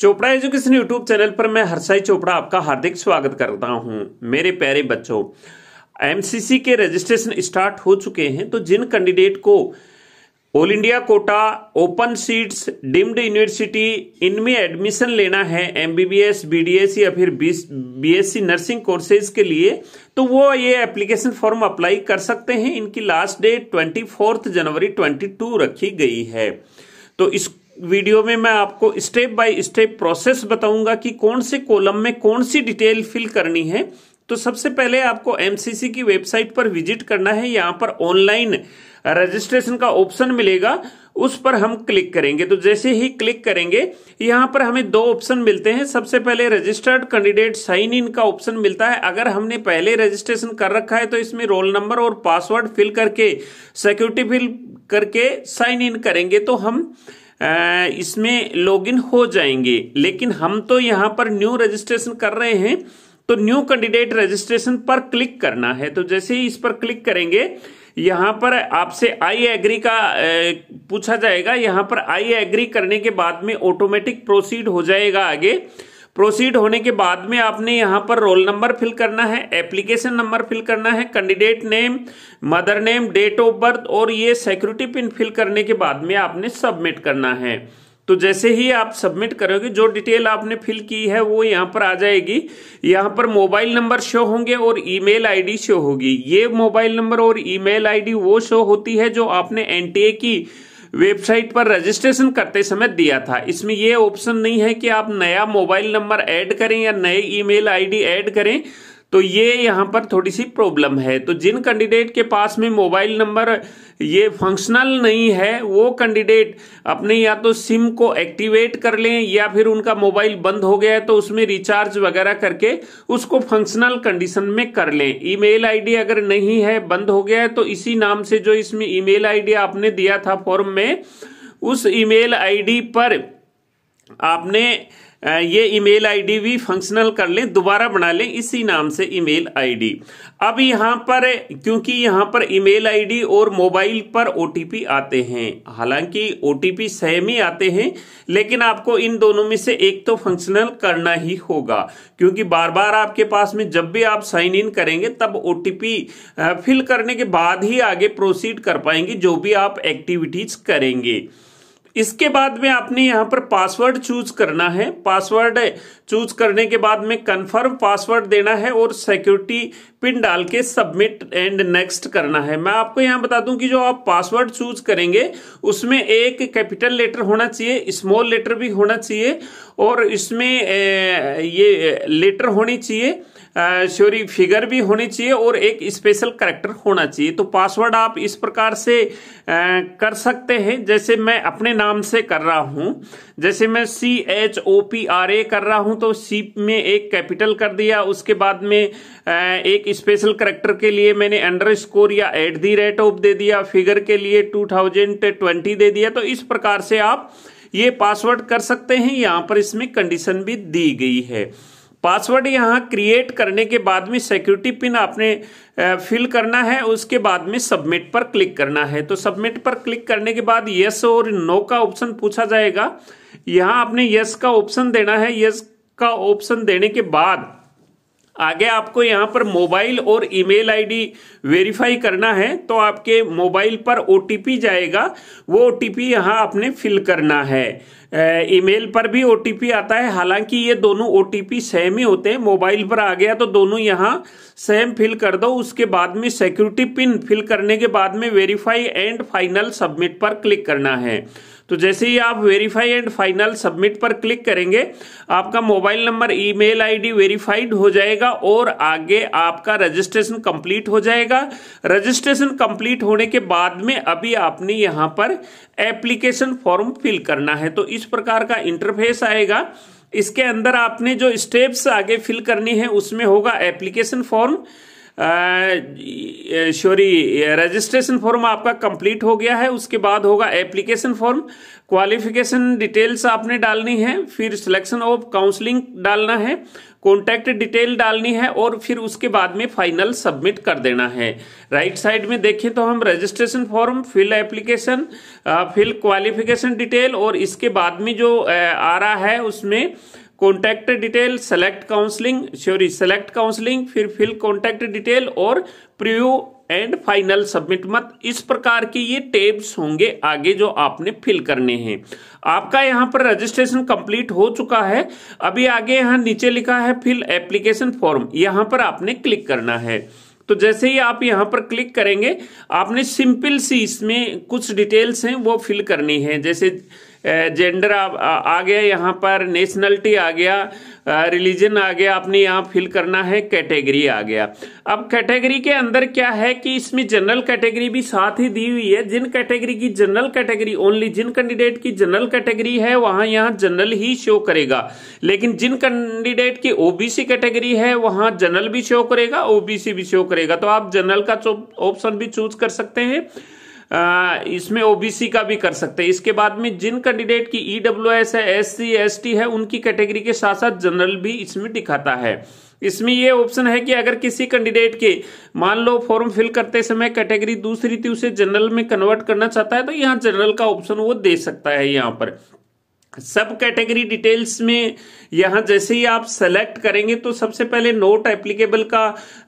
Chopra education YouTube channel पर मैं हर्षाई चोपड़ा आपका हार्दिक स्वागत करता हूं मेरे प्यारे बच्चों एमसीसी के रजिस्ट्रेशन स्टार्ट हो चुके हैं तो जिन कैंडिडेट को all India quota open seats deemed university इनमें एडमिशन लेना है एमबीबीएस बीडीएस या फिर बीएससी नर्सिंग कोर्सेज के लिए तो वो ये एप्लीकेशन फॉर्म अप्लाई कर सकते हैं इनकी लास्ट डेट ट्वेंटी फोर्थ जनवरी ट्वेंटी टू रखी गई है तो इस वीडियो में मैं आपको स्टेप बाय स्टेप प्रोसेस बताऊंगा कि कौन से कॉलम में कौन सी डिटेल फिल करनी है तो सबसे पहले आपको एमसीसी की वेबसाइट पर विजिट करना है यहां पर ऑनलाइन रजिस्ट्रेशन का ऑप्शन मिलेगा उस पर हम क्लिक करेंगे तो जैसे ही क्लिक करेंगे यहां पर हमें दो ऑप्शन मिलते हैं सबसे पहले रजिस्टर्ड कैंडिडेट साइन इन का ऑप्शन मिलता है अगर हमने पहले रजिस्ट्रेशन कर रखा है तो इसमें रोल नंबर और पासवर्ड फिल करके सिक्योरिटी फिल करके साइन इन करेंगे तो हम इसमें लॉगिन हो जाएंगे लेकिन हम तो यहाँ पर न्यू रजिस्ट्रेशन कर रहे हैं तो न्यू कैंडिडेट रजिस्ट्रेशन पर क्लिक करना है तो जैसे ही इस पर क्लिक करेंगे यहां पर आपसे आई एग्री का पूछा जाएगा यहां पर आई एग्री करने के बाद में ऑटोमेटिक प्रोसीड हो जाएगा आगे प्रोसीड होने के बाद में आपने यहाँ पर रोल नंबर फिल करना है एप्लीकेशन नंबर फिल करना है candidate name mother name date of birth और ये सिक्योरिटी पिन फिल करने के बाद में आपने सबमिट करना है तो जैसे ही आप सबमिट करोगे जो डिटेल आपने फिल की है वो यहाँ पर आ जाएगी यहाँ पर मोबाइल नंबर शो होंगे और ईमेल आईडी शो होगी ये मोबाइल नंबर और ईमेल आईडी वो शो होती है जो आपने एनटीए की वेबसाइट पर रजिस्ट्रेशन करते समय दिया था इसमें यह ऑप्शन नहीं है कि आप नया मोबाइल नंबर ऐड करें या नए ईमेल आईडी ऐड करें तो ये यहाँ पर थोड़ी सी प्रॉब्लम है तो जिन कैंडिडेट के पास में मोबाइल नंबर ये फंक्शनल नहीं है वो कैंडिडेट अपने या तो सिम को एक्टिवेट कर लें या फिर उनका मोबाइल बंद हो गया है तो उसमें रिचार्ज वगैरह करके उसको फंक्शनल कंडीशन में कर लें ईमेल आईडी अगर नहीं है बंद हो गया है तो इसी नाम से जो इसमें ईमेल आईडी आपने दिया था फॉर्म में उस ईमेल आईडी पर आपने ये ईमेल आईडी भी फंक्शनल कर लें दोबारा बना लें इसी नाम से ईमेल आईडी अब यहाँ पर क्योंकि यहाँ पर ईमेल आईडी और मोबाइल पर ओटीपी आते हैं हालांकि ओटीपी सेम ही आते हैं लेकिन आपको इन दोनों में से एक तो फंक्शनल करना ही होगा क्योंकि बार बार आपके पास में जब भी आप साइन इन करेंगे तब ओटीपी फिल करने के बाद ही आगे प्रोसीड कर पाएंगे जो भी आप एक्टिविटीज करेंगे इसके बाद में आपने यहां पर पासवर्ड चूज करना है पासवर्ड चूज करने के बाद में कंफर्म पासवर्ड देना है और सिक्योरिटी पिन डाल के सबमिट एंड नेक्स्ट करना है मैं आपको यहाँ बता दूं कि जो आप पासवर्ड चूज करेंगे उसमें एक कैपिटल लेटर होना चाहिए स्मॉल लेटर भी होना चाहिए और इसमें ये लेटर होनी चाहिए सॉरी फिगर भी होनी चाहिए और एक स्पेशल करेक्टर होना चाहिए तो पासवर्ड आप इस प्रकार से आ, कर सकते हैं जैसे मैं अपने नाम से कर रहा हूं जैसे मैं C H O P R A कर रहा हूं तो सीप में एक कैपिटल कर दिया उसके बाद में एक स्पेशल करेक्टर के लिए मैंने अंडर स्कोर या एट दी रेट ऑफ दे दिया फिगर के लिए टू थाउजेंड ट्वेंटी दे दिया तो इस प्रकार से आप ये पासवर्ड कर सकते हैं यहाँ पर इसमें कंडीशन भी दी गई है पासवर्ड यहाँ क्रिएट करने के बाद में सिक्योरिटी पिन आपने फिल करना है उसके बाद में सबमिट पर क्लिक करना है तो सबमिट पर क्लिक करने के बाद यस और नो का ऑप्शन पूछा जाएगा यहाँ आपने यस का ऑप्शन देना है यस का ऑप्शन देने के बाद आगे आपको यहाँ पर मोबाइल और ईमेल आईडी वेरीफाई करना है तो आपके मोबाइल पर ओटीपी जाएगा वो ओटीपी यहाँ आपने फिल करना है ईमेल पर भी ओटीपी आता है हालांकि ये दोनों ओटीपी सेम ही होते हैं मोबाइल पर आ गया तो दोनों यहाँ सेम फिल कर दो उसके बाद में सिक्योरिटी पिन फिल करने के बाद में वेरीफाई एंड फाइनल सबमिट पर क्लिक करना है तो जैसे ही आप वेरीफाई एंड फाइनल सबमिट पर क्लिक करेंगे आपका mobile number email ID verified हो जाएगा और आगे आपका रजिस्ट्रेशन कंप्लीट हो जाएगा रजिस्ट्रेशन कंप्लीट होने के बाद में अभी आपने यहाँ पर एप्लीकेशन फॉर्म फिल करना है तो इस प्रकार का इंटरफेस आएगा इसके अंदर आपने जो स्टेप्स आगे फिल करनी है उसमें होगा application form sorry registration form आपका कंप्लीट हो गया है उसके बाद होगा एप्लीकेशन फॉर्म क्वालिफिकेशन डिटेल्स आपने डालनी है फिर सिलेक्शन ऑफ काउंसलिंग डालना है कॉन्टैक्ट डिटेल डालनी है और फिर उसके बाद में फाइनल सबमिट कर देना है राइट right साइड में देखें तो हम registration form fill application fill qualification detail और इसके बाद में जो आ रहा है उसमें contact detail select counselling sorry select counselling फिर फिल कॉन्टैक्ट डिटेल और प्रिव्यू एंड फाइनल सबमिट मत इस प्रकार के ये टेब्स होंगे आगे जो आपने फिल करने हैं आपका यहाँ पर रजिस्ट्रेशन कंप्लीट हो चुका है अभी आगे यहाँ नीचे लिखा है फिल एप्लीकेशन फॉर्म यहाँ पर आपने क्लिक करना है तो जैसे ही आप यहाँ पर क्लिक करेंगे आपने सिंपल सी इसमें कुछ डिटेल्स हैं वो फिल करनी है जैसे जेंडर आ, आ गया यहाँ पर नेशनलिटी आ गया रिलीजन आ गया आपने यहाँ फिल करना है कैटेगरी आ गया अब कैटेगरी के अंदर क्या है कि इसमें जनरल कैटेगरी भी साथ ही दी हुई है जिन कैटेगरी की जनरल कैटेगरी ओनली जिन कैंडिडेट की जनरल कैटेगरी है वहां यहाँ जनरल ही शो करेगा लेकिन जिन कैंडिडेट की ओबीसी कैटेगरी है वहां जनरल भी शो करेगा ओबीसी भी शो करेगा तो आप जनरल का ऑप्शन भी चूज कर सकते हैं इसमें ओबीसी का भी कर सकते हैं इसके बाद में जिन कैंडिडेट की ईडब्ल्यू e एस है एस सी एस टी है उनकी कैटेगरी के साथ साथ जनरल भी इसमें दिखाता है इसमें यह ऑप्शन है कि अगर किसी कैंडिडेट के मान लो फॉर्म फिल करते समय कैटेगरी दूसरी थी उसे जनरल में कन्वर्ट करना चाहता है तो यहाँ जनरल का ऑप्शन वो दे सकता है यहाँ पर सब कैटेगरी डिटेल्स में यहां जैसे ही आप सेलेक्ट करेंगे तो सबसे पहले नोट एप्लीकेबल का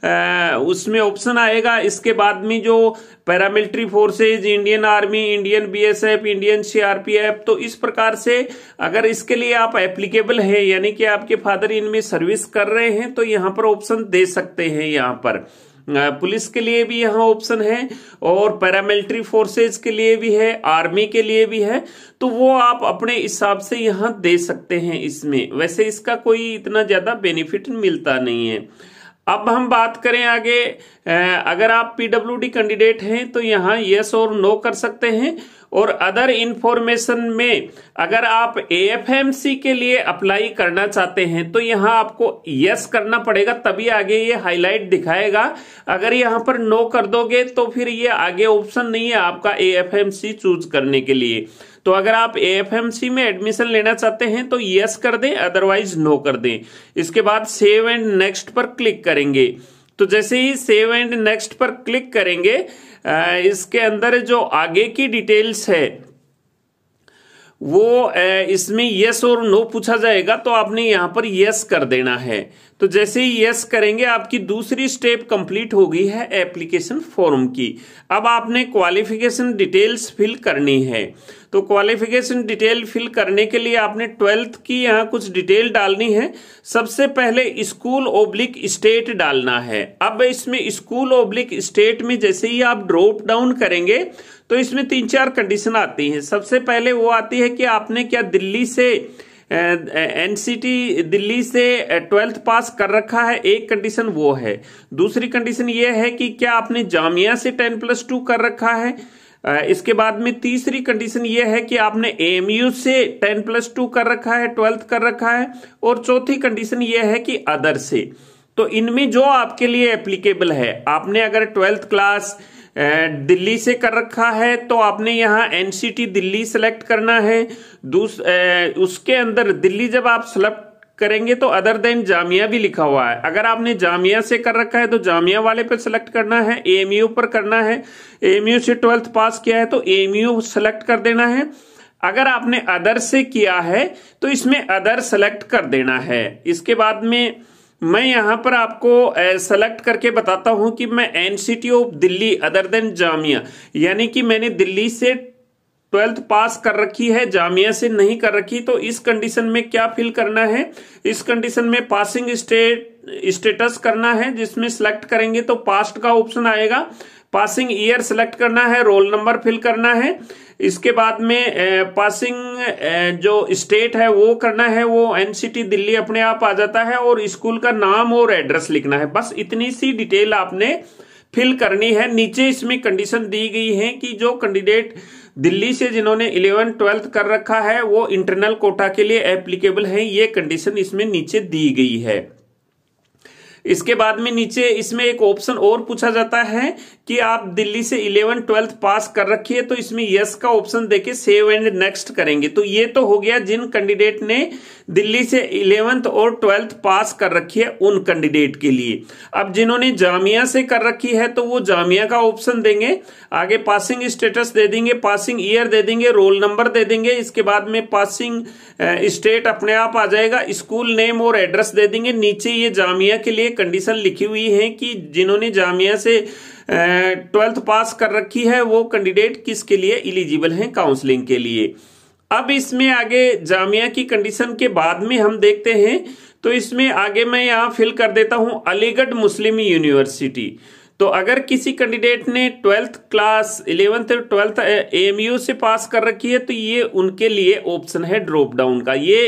आ, उसमें ऑप्शन आएगा इसके बाद में जो paramilitary forces Indian army Indian BSF Indian CRPF तो इस प्रकार से अगर इसके लिए आप एप्लीकेबल हैं यानी कि आपके फादर इनमें सर्विस कर रहे हैं तो यहां पर ऑप्शन दे सकते हैं यहां पर पुलिस के लिए भी यहाँ ऑप्शन है और पैरामिलिट्री फोर्सेज के लिए भी है आर्मी के लिए भी है तो वो आप अपने हिसाब से यहाँ दे सकते हैं इसमें वैसे इसका कोई इतना ज़्यादा बेनिफिट मिलता नहीं है अब हम बात करें आगे अगर आप पीडब्ल्यूडी कैंडिडेट हैं तो यहाँ यस और नो कर सकते हैं और अदर इंफॉर्मेशन में अगर आप एएफएमसी के लिए अप्लाई करना चाहते हैं तो यहाँ आपको यस करना पड़ेगा तभी आगे ये हाईलाइट दिखाएगा अगर यहाँ पर नो कर दोगे तो फिर ये आगे ऑप्शन नहीं है आपका एएफएमसी चूज करने के लिए तो अगर आप एएफएमसी में एडमिशन लेना चाहते हैं तो यस कर दें अदरवाइज नो कर दें इसके बाद सेव एंड नेक्स्ट पर क्लिक करेंगे तो जैसे ही सेव एंड नेक्स्ट पर क्लिक करेंगे इसके अंदर जो आगे की डिटेल्स है वो इसमें यस और नो पूछा जाएगा तो आपने यहां पर यस कर देना है तो जैसे ही यस करेंगे आपकी दूसरी स्टेप कंप्लीट हो गई है एप्लीकेशन फॉर्म की अब आपने क्वालिफिकेशन डिटेल्स फिल करनी है तो क्वालिफिकेशन डिटेल फिल करने के लिए आपने ट्वेल्थ की यहाँ कुछ डिटेल डालनी है सबसे पहले स्कूल ओब्लिक स्टेट डालना है अब इसमें स्कूल ओब्लिक स्टेट में जैसे ही आप ड्रॉप डाउन करेंगे तो इसमें तीन चार कंडीशन आती हैं सबसे पहले वो आती है कि आपने क्या दिल्ली से एनसीटी uh, दिल्ली से ट्वेल्थ uh, पास कर रखा है एक कंडीशन वो है दूसरी कंडीशन ये है कि क्या आपने जामिया से टेन प्लस टू कर रखा है uh, इसके बाद में तीसरी कंडीशन यह है कि आपने एमयू से टेन प्लस टू कर रखा है ट्वेल्थ कर रखा है और चौथी कंडीशन यह है कि अदर से तो इनमें जो आपके लिए एप्लीकेबल है आपने अगर ट्वेल्थ क्लास दिल्ली से कर रखा है तो आपने यहाँ एनसीटी दिल्ली सेलेक्ट करना है दूस ए, उसके अंदर दिल्ली जब आप सेलेक्ट करेंगे तो अदर देन जामिया भी लिखा हुआ है अगर आपने जामिया से कर रखा है तो जामिया वाले पर सिलेक्ट करना है एमयू पर करना है एमयू से ट्वेल्थ पास किया है तो एमयू सेलेक्ट कर देना है अगर आपने अदर से किया है तो इसमें अदर सेलेक्ट कर देना है इसके बाद में मैं यहाँ पर आपको सेलेक्ट करके बताता हूँ कि मैं N of Delhi other than Jamia यानी कि मैंने दिल्ली से ट्वेल्थ पास कर रखी है जामिया से नहीं कर रखी तो इस कंडीशन में क्या फिल करना है इस कंडीशन में पासिंग स्टेट स्टेटस करना है जिसमें सेलेक्ट करेंगे तो पास्ट का ऑप्शन आएगा पासिंग ईयर सिलेक्ट करना है रोल नंबर फिल करना है इसके बाद में पासिंग जो स्टेट है वो करना है वो एनसीटी दिल्ली अपने आप आ जाता है और स्कूल का नाम और एड्रेस लिखना है बस इतनी सी डिटेल आपने फिल करनी है नीचे इसमें कंडीशन दी गई है कि जो कैंडिडेट दिल्ली से जिन्होंने इलेवन ट्वेल्थ कर रखा है वो इंटरनल कोटा के लिए एप्लीकेबल है ये कंडीशन इसमें नीचे दी गई है इसके बाद में नीचे इसमें एक ऑप्शन और पूछा जाता है कि आप दिल्ली से इलेवन ट्वेल्थ पास कर रखी है तो इसमें यस का ऑप्शन देके सेव एंड नेक्स्ट करेंगे तो ये तो हो गया जिन कैंडिडेट ने दिल्ली से इलेवेंथ और ट्वेल्थ पास कर रखी है उन कैंडिडेट के लिए अब जिन्होंने जामिया से कर रखी है तो वो जामिया का ऑप्शन देंगे आगे पासिंग स्टेटस दे देंगे पासिंग ईयर दे देंगे रोल नंबर दे देंगे इसके बाद में पासिंग स्टेट अपने आप आ जाएगा स्कूल नेम और एड्रेस दे देंगे नीचे ये जामिया के लिए कंडीशन लिखी हुई है कि जिन्होंने जामिया से ट्वेल्थ पास कर रखी है वो कैंडिडेट किसके लिए इलिजिबल हैं काउंसलिंग के लिए अब इसमें आगे जामिया की कंडीशन के बाद में हम देखते हैं तो इसमें आगे मैं यहाँ फिल कर देता हूँ अलीगढ़ मुस्लिम यूनिवर्सिटी तो अगर किसी कैंडिडेट ने twelfth class eleventh twelfth twelfth MU से पास कर रखी है तो ये उनके लिए ऑप्शन है ड्रॉप डाउन का ये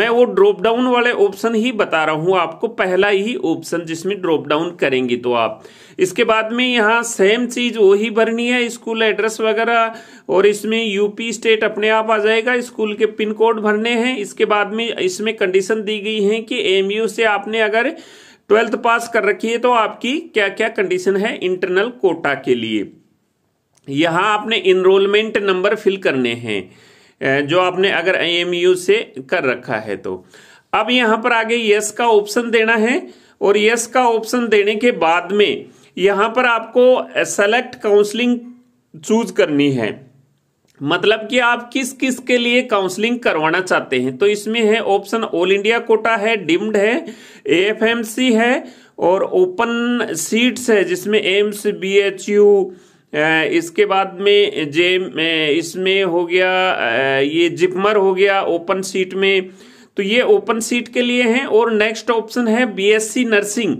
मैं वो ड्रॉप डाउन वाले ऑप्शन ही बता रहा हूँ आपको पहला ही ऑप्शन जिसमें ड्रॉप डाउन करेंगी तो आप इसके बाद में यहाँ सेम चीज़ वही भरनी है स्कूल एड्रेस वगैरह और इसमें यूपी स्टेट अपने आप आ जाएगा स्कूल के पिन कोड भरने हैं इसके बाद में इसमें कंडीशन दी गई है कि एमयू से आपने अगर ट्वेल्थ पास कर रखी है तो आपकी क्या क्या कंडीशन है इंटरनल कोटा के लिए यहाँ आपने इनरोलमेंट नंबर फिल करने हैं जो आपने अगर आई से कर रखा है तो अब यहाँ पर आगे यस का ऑप्शन देना है और यस का ऑप्शन देने के बाद में यहाँ पर आपको सेलेक्ट काउंसलिंग चूज करनी है मतलब कि आप किस किस के लिए काउंसलिंग करवाना चाहते हैं तो इसमें है ऑप्शन ऑल इंडिया कोटा है डिम्ड है एएफएमसी है और ओपन सीट्स है जिसमें एम्स बीएचयू इसके बाद में जे इसमें हो गया ये जिपमर हो गया ओपन सीट में तो ये ओपन सीट के लिए हैं और नेक्स्ट ऑप्शन है बीएससी नर्सिंग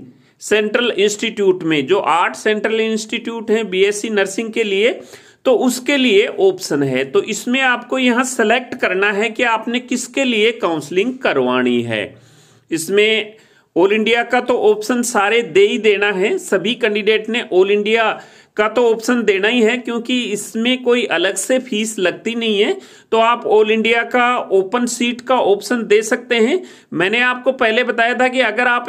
सेंट्रल इंस्टीट्यूट में जो आठ सेंट्रल इंस्टीट्यूट हैं बीएससी नर्सिंग के लिए तो उसके लिए ऑप्शन है तो इसमें आपको यहाँ सेलेक्ट करना है कि आपने किसके लिए काउंसलिंग करवानी है इसमें ऑल इंडिया का तो ऑप्शन सारे दे ही देना है सभी कैंडिडेट ने ऑल इंडिया का तो ऑप्शन देना ही है क्योंकि इसमें कोई अलग से फीस लगती नहीं है तो आप ऑल इंडिया का ओपन सीट का ऑप्शन दे सकते हैं मैंने आपको पहले बताया था कि अगर आप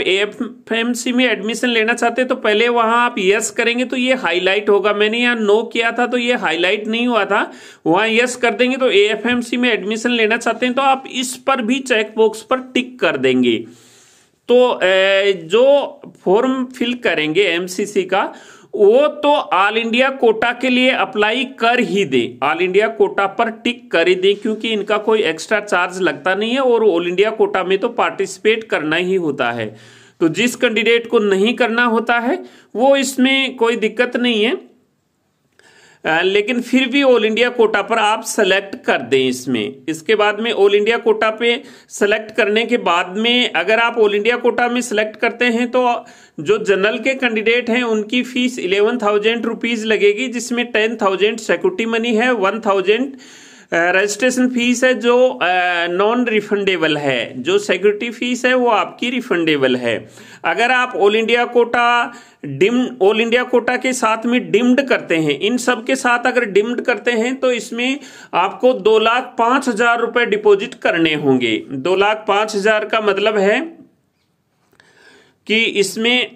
सी में एडमिशन लेना चाहते हैं तो पहले वहां आप यस करेंगे तो ये हाईलाइट होगा मैंने यहाँ नो किया था तो ये हाईलाइट नहीं हुआ था वहां यस कर देंगे तो ए में एडमिशन लेना चाहते हैं तो आप इस पर भी चेकबॉक्स पर टिक कर देंगे तो जो फॉर्म फिल करेंगे एमसीसी का वो तो ऑल इंडिया कोटा के लिए अप्लाई कर ही दे ऑल इंडिया कोटा पर टिक कर ही दे क्योंकि इनका कोई एक्स्ट्रा चार्ज लगता नहीं है और ऑल इंडिया कोटा में तो पार्टिसिपेट करना ही होता है तो जिस कैंडिडेट को नहीं करना होता है वो इसमें कोई दिक्कत नहीं है लेकिन फिर भी ऑल इंडिया कोटा पर आप सेलेक्ट कर दें इसमें इसके बाद में ऑल इंडिया कोटा पे सेलेक्ट करने के बाद में अगर आप ऑल इंडिया कोटा में सेलेक्ट करते हैं तो जो जनरल के कैंडिडेट हैं उनकी फीस इलेवन थाउजेंड रुपीज़ लगेगी जिसमें टेन थाउजेंड सिक्योरिटी मनी है वन थाउजेंड रजिस्ट्रेशन फीस है जो नॉन रिफंडेबल है जो सिक्योरिटी फीस है वो आपकी रिफंडेबल है अगर आप all India quota deemed all India quota के साथ में डिम्ड करते हैं इन सब के साथ अगर डिम्ड करते हैं तो इसमें आपको दो लाख पांच हजार रुपए डिपोजिट करने होंगे दो लाख पांच हजार का मतलब है कि इसमें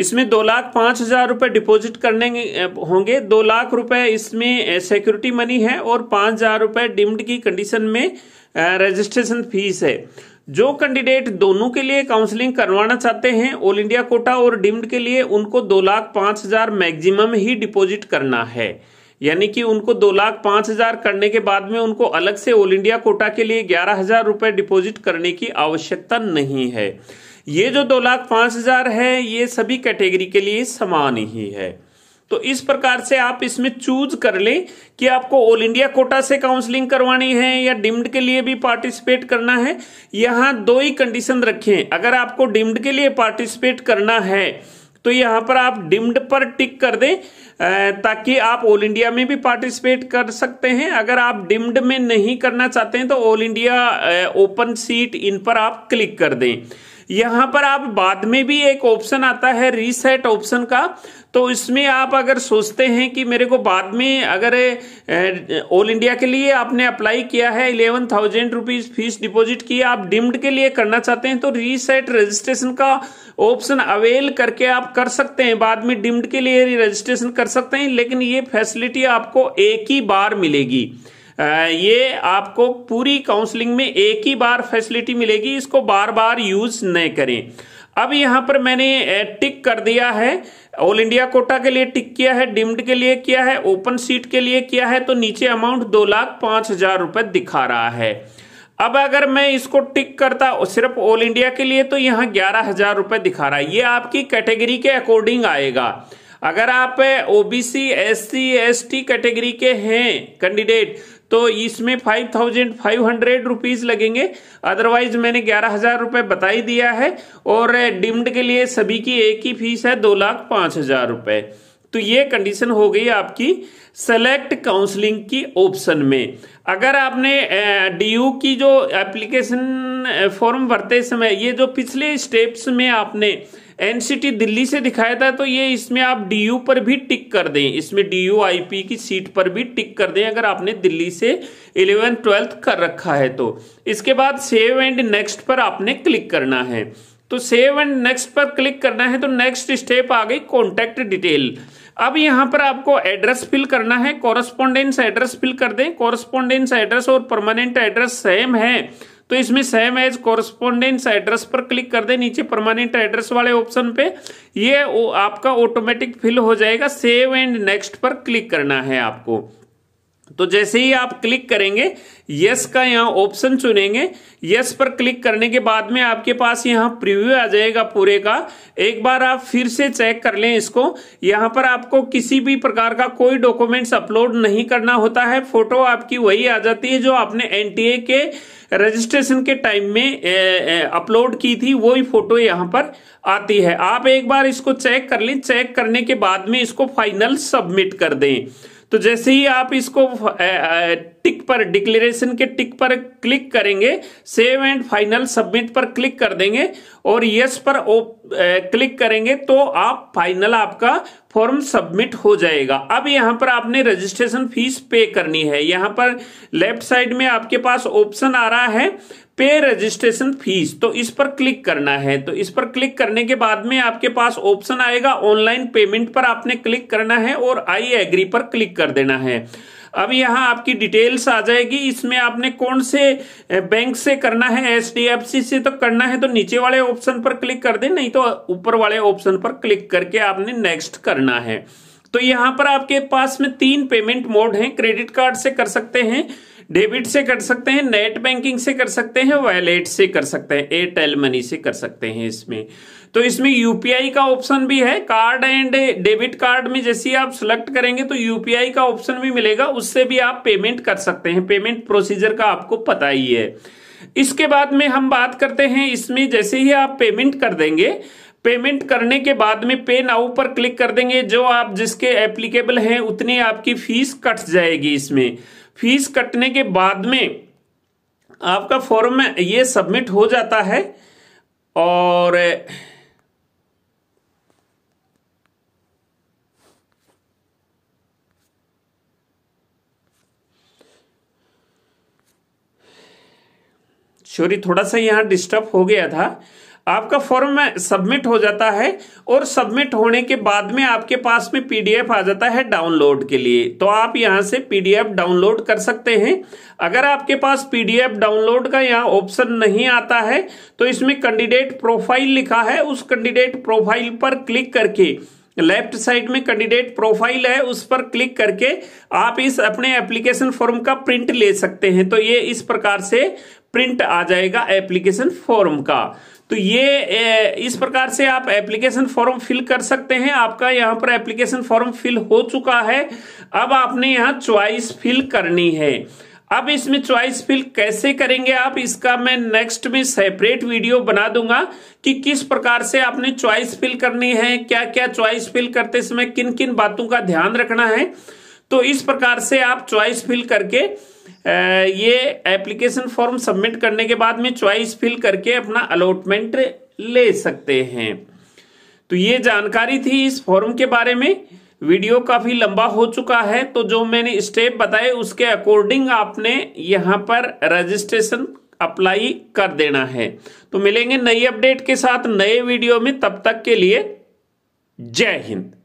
इसमें दो लाख पांच हजार रुपये डिपोजिट करने होंगे दो लाख रुपए इसमें सिक्योरिटी मनी है और पांच हजार रुपये डिम्ड की कंडीशन में रजिस्ट्रेशन फीस है जो कैंडिडेट दोनों के लिए काउंसलिंग करवाना चाहते हैं ऑल इंडिया कोटा और डिम्ड के लिए उनको दो लाख पांच हजार मैक्सिमम ही डिपोजिट करना है यानी कि उनको दो लाख पांच हजार करने के बाद में उनको अलग से ऑल इंडिया कोटा के लिए ग्यारह हजार रुपए डिपोजिट करने की आवश्यकता नहीं है ये जो दो लाख पाँच हज़ार है ये सभी कैटेगरी के लिए समान ही है तो इस प्रकार से आप इसमें चूज कर लें कि आपको ऑल इंडिया कोटा से काउंसलिंग करवानी है या डिम्ड के लिए भी पार्टिसिपेट करना है यहाँ दो ही कंडीशन रखें अगर आपको डिम्ड के लिए पार्टिसिपेट करना है तो यहाँ पर आप डिम्ड पर टिक कर दें ताकि आप ऑल इंडिया में भी पार्टिसिपेट कर सकते हैं अगर आप डिम्ड में नहीं करना चाहते हैं तो ऑल इंडिया ओपन सीट इन पर आप क्लिक कर दें यहां पर आप बाद में भी एक ऑप्शन आता है रीसेट ऑप्शन का तो इसमें आप अगर सोचते हैं कि मेरे को बाद में अगर ऑल इंडिया के लिए आपने अप्लाई किया है eleven thousand rupees fees deposit की आप डिम्ड के लिए करना चाहते हैं तो रीसेट रजिस्ट्रेशन का ऑप्शन अवेल करके आप कर सकते हैं बाद में डिम्ड के लिए रजिस्ट्रेशन कर सकते हैं लेकिन ये फैसिलिटी आपको एक ही बार मिलेगी ये आपको पूरी काउंसलिंग में एक ही बार फैसिलिटी मिलेगी इसको बार बार यूज न करें अब यहां पर मैंने टिक कर दिया है ऑल इंडिया कोटा के लिए टिक किया है डिम्ड के लिए किया है ओपन सीट के लिए किया है तो नीचे अमाउंट दो लाख पांच हजार रुपए दिखा रहा है अब अगर मैं इसको टिक करता सिर्फ ऑल इंडिया के लिए तो यहां ग्यारह हजार रुपए दिखा रहा है ये आपकी कैटेगरी के अकॉर्डिंग आएगा अगर आप ओबीसी एससी एसटी कैटेगरी के हैं कैंडिडेट तो इसमें five thousand five hundred rupees लगेंगे अदरवाइज मैंने ग्यारह हजार रुपए बता ही दिया है और डिम्ड के लिए सभी की एक ही फीस है दो लाख पांच हजार रुपए तो ये कंडीशन हो गई आपकी सेलेक्ट काउंसलिंग की ऑप्शन में अगर आपने डीयू की जो एप्लीकेशन फॉर्म भरते समय ये जो पिछले स्टेप्स में आपने एनसीटी दिल्ली से दिखाया था तो ये इसमें आप डीयू पर भी टिक कर दें इसमें डीयू आईपी की सीट पर भी टिक कर दें अगर आपने दिल्ली से इलेवन ट्वेल्थ कर रखा है तो इसके बाद सेव एंड नेक्स्ट पर आपने क्लिक करना है तो सेव एंड नेक्स्ट पर क्लिक करना है तो नेक्स्ट स्टेप आ गई कॉन्टेक्ट डिटेल अब यहां पर आपको एड्रेस फिल करना है कॉरेस्पॉन्डेंस एड्रेस फिल कर दें कॉरस्पॉन्डेंस एड्रेस और परमानेंट एड्रेस सेम है तो इसमें सेम एज कॉरेस्पॉन्डेंस एड्रेस पर क्लिक कर दें नीचे परमानेंट एड्रेस वाले ऑप्शन पे ये आपका ऑटोमेटिक फिल हो जाएगा सेव एंड नेक्स्ट पर क्लिक करना है आपको तो जैसे ही आप क्लिक करेंगे यस का यहाँ ऑप्शन चुनेंगे यस पर क्लिक करने के बाद में आपके पास यहाँ प्रीव्यू आ जाएगा पूरे का एक बार आप फिर से चेक कर लें इसको यहाँ पर आपको किसी भी प्रकार का कोई डॉक्यूमेंट्स अपलोड नहीं करना होता है फोटो आपकी वही आ जाती है जो आपने एनटीए के रजिस्ट्रेशन के टाइम में अपलोड की थी ही फोटो यहाँ पर आती है आप एक बार इसको चेक कर लें चेक करने के बाद में इसको फाइनल सबमिट कर दें तो जैसे ही आप इसको टिक पर डिक्लेरेशन के टिक पर क्लिक करेंगे सेव एंड फाइनल सबमिट पर क्लिक कर देंगे और यस पर ओ, ए, क्लिक करेंगे तो आप फाइनल आपका फॉर्म सबमिट हो जाएगा अब यहां पर आपने रजिस्ट्रेशन फीस पे करनी है यहां पर लेफ्ट साइड में आपके पास ऑप्शन आ रहा है पे रजिस्ट्रेशन फीस तो इस पर क्लिक करना है तो इस पर क्लिक करने के बाद में आपके पास ऑप्शन आएगा ऑनलाइन पेमेंट पर आपने क्लिक करना है और आई एग्री पर क्लिक कर देना है अब यहाँ आपकी डिटेल्स आ जाएगी इसमें आपने कौन से बैंक से करना है सी से तो करना है तो नीचे वाले ऑप्शन पर क्लिक कर दे नहीं तो ऊपर वाले ऑप्शन पर क्लिक करके आपने नेक्स्ट करना है तो यहाँ पर आपके पास में तीन पेमेंट मोड हैं क्रेडिट कार्ड से कर सकते हैं डेबिट से कर सकते हैं नेट बैंकिंग से कर सकते हैं वैलेट से कर सकते हैं एयरटेल मनी से कर सकते हैं इसमें तो इसमें यूपीआई का ऑप्शन भी है कार्ड एंड डेबिट कार्ड में जैसे आप सिलेक्ट करेंगे तो यूपीआई का ऑप्शन भी मिलेगा उससे भी आप पेमेंट कर सकते हैं पेमेंट प्रोसीजर का आपको पता ही है इसके बाद में हम बात करते हैं इसमें जैसे ही आप पेमेंट कर देंगे पेमेंट करने के बाद में पे नाउ पर क्लिक कर देंगे जो आप जिसके एप्लीकेबल हैं उतनी आपकी फीस कट जाएगी इसमें फीस कटने के बाद में आपका फॉर्म में ये सबमिट हो जाता है और सॉरी थोड़ा सा यहां डिस्टर्ब हो गया था आपका फॉर्म में सबमिट हो जाता है और सबमिट होने के बाद में आपके पास में पीडीएफ आ जाता है डाउनलोड के लिए तो आप यहां से पीडीएफ डाउनलोड कर सकते हैं अगर आपके पास पीडीएफ डाउनलोड का यहाँ ऑप्शन नहीं आता है तो इसमें कैंडिडेट प्रोफाइल लिखा है उस कैंडिडेट प्रोफाइल पर क्लिक करके लेफ्ट साइड में कैंडिडेट प्रोफाइल है उस पर क्लिक करके आप इस अपने एप्लीकेशन फॉर्म का प्रिंट ले सकते हैं तो ये इस प्रकार से प्रिंट आ जाएगा एप्लीकेशन फॉर्म का तो ये इस प्रकार से आप एप्लीकेशन फॉर्म फिल कर सकते हैं आपका यहाँ पर एप्लीकेशन फॉर्म फिल हो चुका है अब आपने यहाँ च्वाइस फिल करनी है अब इसमें चॉइस फिल कैसे करेंगे आप इसका मैं नेक्स्ट में सेपरेट वीडियो बना दूंगा कि किस प्रकार से आपने चॉइस फिल करनी है क्या क्या चॉइस फिल करते समय किन किन बातों का ध्यान रखना है तो इस प्रकार से आप चॉइस फिल करके ये एप्लीकेशन फॉर्म सबमिट करने के बाद में चॉइस फिल करके अपना अलॉटमेंट ले सकते हैं तो ये जानकारी थी इस फॉर्म के बारे में वीडियो काफ़ी लंबा हो चुका है तो जो मैंने स्टेप बताए उसके अकॉर्डिंग आपने यहां पर रजिस्ट्रेशन अप्लाई कर देना है तो मिलेंगे नई अपडेट के साथ नए वीडियो में तब तक के लिए जय हिंद